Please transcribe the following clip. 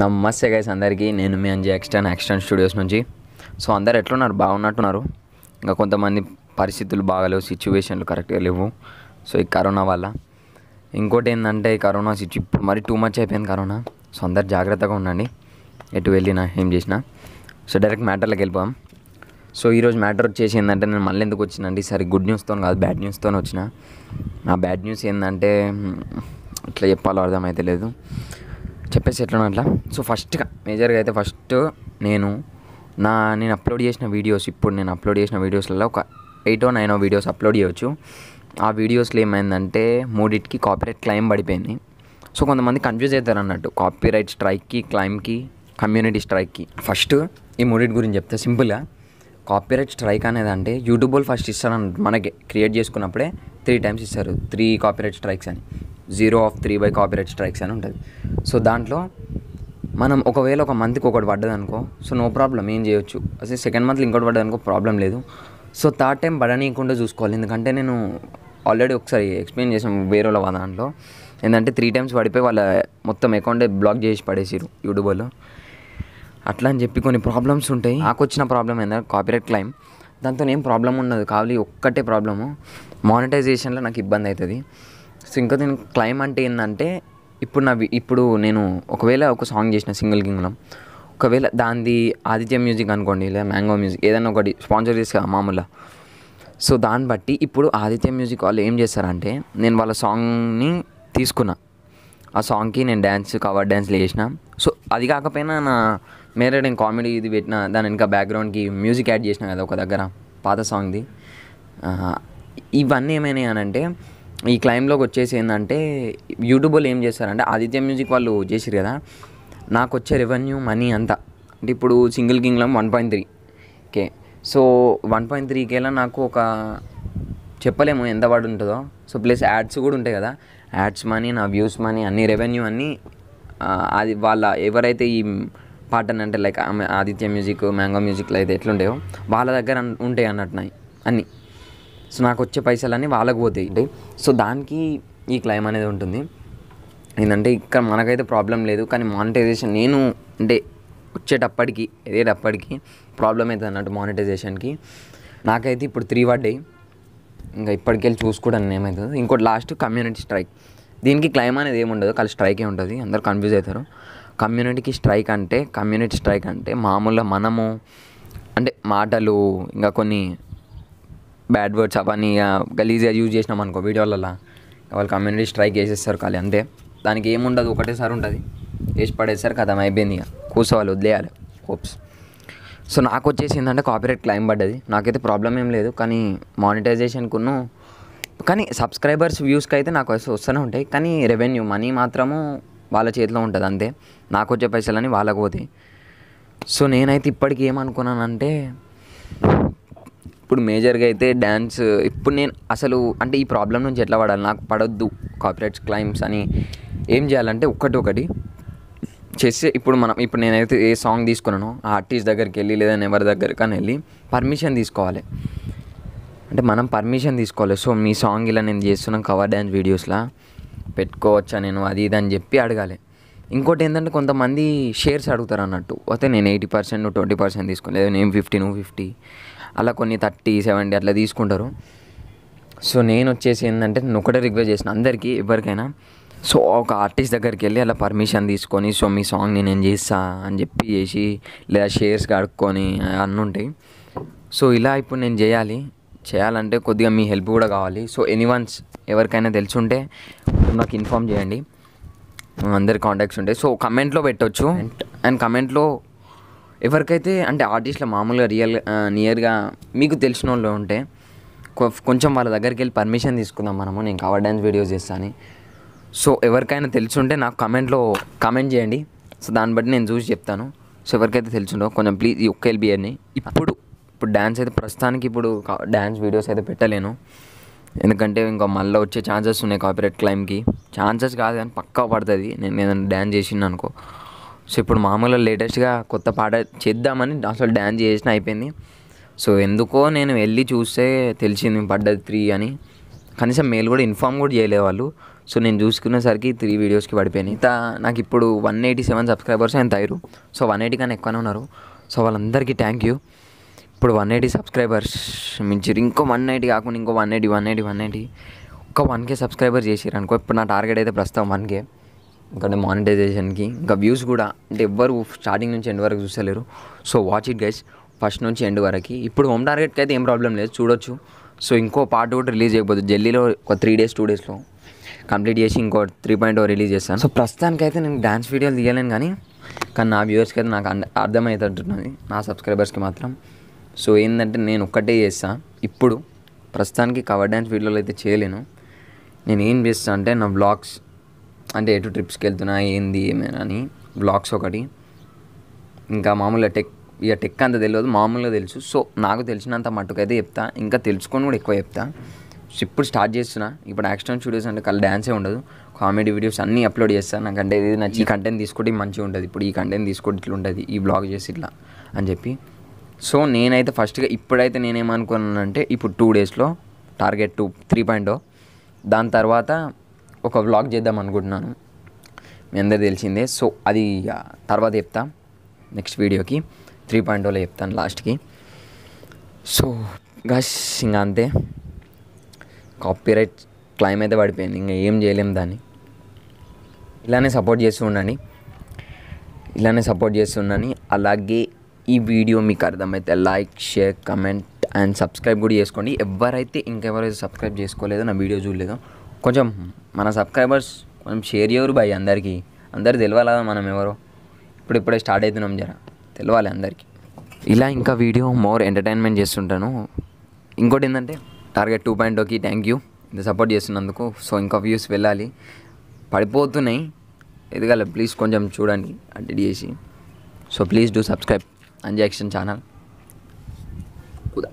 నమస్తే గైస్ అందరికీ నేను మీ అంజీ ఎక్స్టర్న్ ఎక్స్టర్న్ స్టూడియోస్ నుంచి సో అందరు ఎట్లున్నారు బాగున్నట్టున్నారు ఇంకా కొంతమంది పరిస్థితులు బాగాలేవు సిచ్యువేషన్లు కరెక్ట్గా లేవు సో ఈ కరోనా వల్ల ఇంకోటి ఏంటంటే ఈ కరోనా సిచ్యు ఇప్పుడు మరీ టూ మచ్ అయిపోయింది కరోనా సో అందరు జాగ్రత్తగా ఉండండి ఎటు వెళ్ళినా ఏం చేసినా సో డైరెక్ట్ మ్యాటర్లోకి వెళ్ళిపోయాం సో ఈరోజు మ్యాటర్ వచ్చేసి ఏంటంటే నేను మళ్ళీ ఎందుకు వచ్చినండి సరే గుడ్ న్యూస్తో కాదు బ్యాడ్ న్యూస్తో వచ్చిన నా బ్యాడ్ న్యూస్ ఏంటంటే ఇట్లా చెప్పాలో అర్థమైతే లేదు చెప్పేసి ఎట్లా అట్లా సో ఫస్ట్గా మేజర్గా అయితే ఫస్ట్ నేను నా నేను అప్లోడ్ చేసిన వీడియోస్ ఇప్పుడు నేను అప్లోడ్ చేసిన వీడియోస్లలో ఒక eight or nine videos upload చేయవచ్చు ఆ వీడియోస్లో ఏమైందంటే మూడిటికి కాపీరైట్ క్లైమ్ పడిపోయింది సో కొంతమంది కన్ఫ్యూజ్ అవుతారు అన్నట్టు కాపీరైట్ స్ట్రైక్కి క్లైమ్కి కమ్యూనిటీ స్ట్రైక్కి ఫస్ట్ ఈ మూడిటి గురించి చెప్తే సింపుల్గా కాపీరైట్ స్ట్రైక్ అనేది అంటే యూట్యూబ్ ఫస్ట్ ఇస్తారు అన్నట్టు మనకి క్రియేట్ చేసుకున్నప్పుడే త్రీ టైమ్స్ ఇస్తారు త్రీ కాపీరైట్ స్ట్రైక్స్ అని zero of three by copyright strikes అని ఉంటుంది సో దాంట్లో మనం ఒకవేళ ఒక మంత్కి ఒకటి పడ్డది అనుకో సో నో ప్రాబ్లం ఏం చేయొచ్చు అసలు సెకండ్ మంత్లో ఇంకోటి పడ్డది అనుకో ప్రాబ్లం లేదు సో థర్డ్ టైం పడనీయకుండా చూసుకోవాలి ఎందుకంటే నేను ఆల్రెడీ ఒకసారి ఎక్స్ప్లెయిన్ చేసాం వేరే వాళ్ళ దాంట్లో ఏంటంటే త్రీ టైమ్స్ పడిపోయి వాళ్ళ మొత్తం అకౌంట్ బ్లాక్ చేసి పడేసారు యూట్యూబ్లో అట్లా అని చెప్పి కొన్ని ప్రాబ్లమ్స్ ఉంటాయి నాకు వచ్చిన ప్రాబ్లం ఏంటంటే కాపీరైట్ క్లైమ్ దాంతో ఏం ప్రాబ్లం ఉండదు కావాలి ఒక్కటే ప్రాబ్లము మానిటైజేషన్లో నాకు ఇబ్బంది అవుతుంది సో ఇంకా దీని క్లైమ్ అంటే ఏంటంటే ఇప్పుడు నా ఇప్పుడు నేను ఒకవేళ ఒక సాంగ్ చేసిన సింగిల్ కింగ్లో ఒకవేళ దానిది ఆదిత్య మ్యూజిక్ అనుకోండి లేదా మ్యాంగో మ్యూజిక్ ఏదైనా ఒకటి స్పాన్సర్ చేసి మామూలుగా సో దాన్ని బట్టి ఇప్పుడు ఆదిత్య మ్యూజిక్ వాళ్ళు ఏం చేస్తారంటే నేను వాళ్ళ సాంగ్ని తీసుకున్నా ఆ సాంగ్కి నేను డ్యాన్స్ కవర్ డ్యాన్స్లు చేసిన సో అది కాకపోయినా నా మేరే నేను కామెడీ ఇది పెట్టిన దాని వెనక బ్యాక్గ్రౌండ్కి మ్యూజిక్ యాడ్ చేసిన కదా ఒక దగ్గర పాత సాంగ్ది ఇవన్నీ ఏమైనాయి అని అంటే ఈ క్లైమ్లోకి వచ్చేసి ఏంటంటే యూట్యూబ్లో ఏం చేస్తారంటే ఆదిత్య మ్యూజిక్ వాళ్ళు చేసిరు కదా నాకు వచ్చే రెవెన్యూ మనీ అంతా అంటే ఇప్పుడు సింగిల్ కింగ్లమ్ one point three K so one point three కేలా నాకు ఒక చెప్పలేము ఎంత వాడు ఉంటుందో సో ప్లస్ యాడ్స్ కూడా ఉంటాయి కదా యాడ్స్ మనీ నా వ్యూస్ మనీ అన్ని రెవెన్యూ అన్నీ అది వాళ్ళ ఎవరైతే ఈ పాటన్ అంటే లైక్ ఆదిత్య మ్యూజిక్ మ్యాంగో మ్యూజిక్లో అయితే ఎట్లుంటాయో వాళ్ళ దగ్గర ఉంటాయి అన్నట్టున్నాయి అన్నీ సో నాకు వచ్చే పైసలన్నీ వాళ్ళకు పోతాయి hmm. సో దానికి ఈ క్లైమ్ అనేది ఉంటుంది ఏంటంటే ఇక్కడ మనకైతే ప్రాబ్లం లేదు కానీ మానిటైజేషన్ నేను అంటే వచ్చేటప్పటికి ఎదేటప్పటికి ప్రాబ్లం అవుతుంది అన్నట్టు మానిటైజేషన్కి నాకైతే ఇప్పుడు త్రీ డే ఇంకా ఇప్పటికి వెళ్ళి చూసుకోవడానికి ఏమవుతుంది ఇంకోటి లాస్ట్ కమ్యూనిటీ స్ట్రైక్ దీనికి క్లైమ్ అనేది ఏముండదు కానీ స్ట్రైకే ఉంటుంది అందరు కన్ఫ్యూజ్ అవుతారు కమ్యూనిటీకి స్ట్రైక్ అంటే కమ్యూనిటీ స్ట్రైక్ అంటే మామూలుగా మనము అంటే మాటలు ఇంకా కొన్ని బ్యాడ్ వర్డ్స్ అవన్నీ గలీజ్గా యూజ్ చేసినాం అనుకో వీడియోలలో వాళ్ళు కమ్యూనిటీ స్ట్రైక్ చేసేస్తారు ఖాళీ అంతే దానికి ఏముండదు ఒకటేసారి ఉంటుంది వేసి పడేసారి కథం అయిపోయింది ఇక కూర్చోవాలి వదిలేయాలి హోప్స్ సో నాకు వచ్చేసి ఏంటంటే కాపీరేట్ క్లైమ్ పడ్డది నాకైతే ప్రాబ్లం ఏం లేదు కానీ మానిటైజేషన్కును కానీ సబ్స్క్రైబర్స్ వ్యూస్కి అయితే నాకు వస్తూనే ఉంటాయి కానీ రెవెన్యూ మనీ మాత్రము వాళ్ళ చేతిలో ఉంటుంది అంతే నాకు వచ్చే పైసలని వాళ్ళకు పోతాయి సో నేనైతే ఇప్పటికీ ఏమనుకున్నానంటే ఇప్పుడు మేజర్గా అయితే డ్యాన్స్ ఇప్పుడు నేను అసలు అంటే ఈ ప్రాబ్లం నుంచి ఎట్లా పడాలి నాకు పడద్దు కార్పొరేట్స్ క్లైమ్స్ అని ఏం చేయాలంటే ఒకటి ఒకటి చేస్తే ఇప్పుడు మనం ఇప్పుడు నేనైతే ఏ సాంగ్ తీసుకున్నానో ఆ ఆర్టిస్ట్ దగ్గరికి వెళ్ళి లేదా ఎవరి దగ్గరికని వెళ్ళి పర్మిషన్ తీసుకోవాలి అంటే మనం పర్మిషన్ తీసుకోవాలి సో మీ సాంగ్ ఇలా నేను చేస్తున్నాను కవర్ డ్యాన్స్ వీడియోస్లా పెట్టుకోవచ్చా నేను అది ఇది అని చెప్పి అడగాలి ఇంకోటి ఏంటంటే కొంతమంది షేర్స్ అడుగుతారు అన్నట్టు అయితే నేను ఎయిటీ పర్సెంట్ ట్వంటీ పర్సెంట్ తీసుకోలేదు నేను ఫిఫ్టీ నువ్వు ఫిఫ్టీ అలా కొన్ని థర్టీ సెవెంటీ అట్లా తీసుకుంటారు సో నేను వచ్చేసి ఏంటంటే నేను ఒకటే రిక్వెస్ట్ చేసిన అందరికీ ఎవరికైనా సో ఒక ఆర్టిస్ట్ దగ్గరికి వెళ్ళి అలా పర్మిషన్ తీసుకొని సో మీ సాంగ్ నేను ఏం చేస్తా అని చెప్పి చేసి లేదా షేర్స్ కడుక్కొని అన్నీ ఉంటాయి సో ఇలా ఇప్పుడు నేను చేయాలి చేయాలంటే కొద్దిగా మీ హెల్ప్ కూడా కావాలి సో ఎనీవన్స్ ఎవరికైనా తెలుసుంటే నాకు ఇన్ఫామ్ చేయండి అందరి కాంటాక్ట్స్ ఉంటాయి సో కమెంట్లో పెట్టవచ్చు అండ్ కమెంట్లో ఎవరికైతే అంటే ఆర్టిస్టులు మామూలుగా రియల్ నియర్గా మీకు తెలిసిన వాళ్ళు ఉంటే కొంచెం వాళ్ళ దగ్గరికి వెళ్ళి పర్మిషన్ తీసుకుందాం మనము నేను కవర్ డ్యాన్స్ వీడియోస్ చేస్తా అని సో ఎవరికైనా తెలుసుంటే నాకు కమెంట్లో కమెంట్ చేయండి సో దాన్ని బట్టి నేను చూసి చెప్తాను సో ఎవరికైతే తెలుసుండో కొంచెం ప్లీజ్ ఈ ఒక్క ఎల్బిఆర్ని ఇప్పుడు ఇప్పుడు డ్యాన్స్ అయితే ప్రస్తుతానికి ఇప్పుడు డ్యాన్స్ వీడియోస్ అయితే పెట్టలేను ఎందుకంటే ఇంకా మళ్ళీ వచ్చే ఛాన్సెస్ ఉన్నాయి కాపీరైట్ క్లైమ్కి ఛాన్సెస్ కాదు కానీ పక్కా పడుతుంది నేను ఏదైనా డ్యాన్స్ చేసిండనుకో అనుకో సో ఇప్పుడు మామూలుగా లేటెస్ట్గా కొత్త పాట చేద్దామని అసలు డ్యాన్స్ చేసిన అయిపోయింది సో ఎందుకో నేను వెళ్ళి చూస్తే తెలిసింది పడ్డది త్రీ అని కనీసం మెయిల్ కూడా ఇన్ఫామ్ కూడా చేయలేదు వాళ్ళు సో నేను చూసుకునేసరికి త్రీ వీడియోస్కి పడిపోయినాయి తా నాకు ఇప్పుడు వన్ ఎయిటీ సెవెన్ సబ్స్క్రైబర్స్ ఎంత తయారు సో వన్ ఎయిటీ కన్నా ఎక్కువనే ఉన్నారు సో వాళ్ళందరికీ థ్యాంక్ యూ ఇప్పుడు వన్ ఎయిటీ సబ్స్క్రైబర్స్ మించి ఇంకో వన్ ఎయిటీ కాకుండా ఇంకో one eighty one eighty one eighty ఒక వన్ కే సబ్స్క్రైబర్ చేసిరు అనుకో ఇప్పుడు నా టార్గెట్ అయితే ప్రస్తుతం వన్ కే ఇంకా మానిటైజేషన్కి ఇంకా వ్యూస్ కూడా అంటే ఎవ్వరు స్టార్టింగ్ నుంచి ఎండ్ వరకు చూసలేరు so watch it guys first నుంచి ఎండ్ వరకు ఇప్పుడు హోమ్ టార్గెట్కి అయితే ఏం ప్రాబ్లం లేదు చూడొచ్చు సో ఇంకో పార్ట్ కూడా రిలీజ్ చేయకపోతే జల్లీలో ఒక త్రీ డేస్ టూ డేస్లో కంప్లీట్ చేసి ఇంకో త్రీ పాయింట్ ఓ రిలీజ్ చేస్తాను సో ప్రస్తుతానికి అయితే నేను డ్యాన్స్ వీడియోలు తీయలేను కానీ కానీ నా వ్యూవర్స్కి అయితే నాకు అర్థమవుతుంటున్నది నా సబ్స్క్రైబర్స్కి మాత్రం సో ఏంటంటే నేను ఒక్కటే చేస్తాను ఇప్పుడు ప్రస్తుతానికి కవర్ డ్యాన్స్ వీడియోలు అయితే చేయలేను నేను ఏం చేస్తాను అంటే నా బ్లాగ్స్ అంటే ఎటు ట్రిప్స్కి వెళ్తున్నా ఏంది ఏమైనా అని బ్లాగ్స్ ఒకటి ఇంకా మామూలుగా టెక్ ఇక టెక్ అంత తెలియదు మామూలుగా తెలుసు సో నాకు తెలిసినంత మట్టుకైతే చెప్తా ఇంకా తెలుసుకొని కూడా ఎక్కువ చెప్తా ఇప్పుడు స్టార్ట్ చేస్తున్నా ఇప్పుడు యాక్షన్ స్టూడియోస్ అంటే కళ్ళు డ్యాన్సే ఉండదు కామెడీ వీడియోస్ అన్నీ అప్లోడ్ చేస్తాను నాకంటే ఇది నచ్చి ఈ కంటెంట్ తీసుకోవడం మంచిగా ఉంటుంది ఇప్పుడు ఈ కంటెంట్ తీసుకోవడం ఇట్లా ఉంటుంది ఈ బ్లాగ్ చేసి ఇట్లా అని చెప్పి సో నేనైతే ఫస్ట్గా ఇప్పుడైతే నేనేమనుకున్నానంటే ఇప్పుడు టూ డేస్లో టార్గెట్ టూ త్రీ పాయింట్ దాని తర్వాత ఒక వ్లాగ్ చేద్దాం అనుకుంటున్నాను మీ అందరు తెలిసిందే సో అది తర్వాత చెప్తా నెక్స్ట్ వీడియోకి త్రీ పాయింట్ వల్ల చెప్తాను లాస్ట్కి సో గాష్ ఇంకా అంతే కాపీరైట్ క్లైమ్ అయితే పడిపోయింది ఇంకా ఏం చేయలేం దాన్ని ఇలానే సపోర్ట్ చేస్తూ ఉండండి ఇలానే సపోర్ట్ చేస్తుండని అలాగే ఈ వీడియో మీకు అర్థమైతే like share comment and subscribe కూడా చేసుకోండి ఎవరైతే ఇంకెవరైతే సబ్స్క్రైబ్ చేసుకోలేదో నా వీడియో చూడలేదో కొంచెం మన సబ్స్క్రైబర్స్ కొంచెం షేర్ చేయరు భయ్ అందరికీ అందరు తెలియాలా మనం ఎవరో ఇప్పుడు ఇప్పుడే స్టార్ట్ అవుతున్నాం జర తెలియాలి అందరికీ ఇలా ఇంకా వీడియో మోర్ ఎంటర్టైన్మెంట్ చేస్తుంటాను ఇంకోటి ఏంటంటే target two point okay thank you ఇంత సపోర్ట్ చేస్తున్నందుకు సో ఇంకా వ్యూస్ వెళ్ళాలి పడిపోతున్నాయి ఎదగాలి ప్లీజ్ కొంచెం చూడండి అడ్డి చేసి సో ప్లీజ్ డూ సబ్స్క్రైబ్ అంజాక్షన్ ఛానల్ కుదా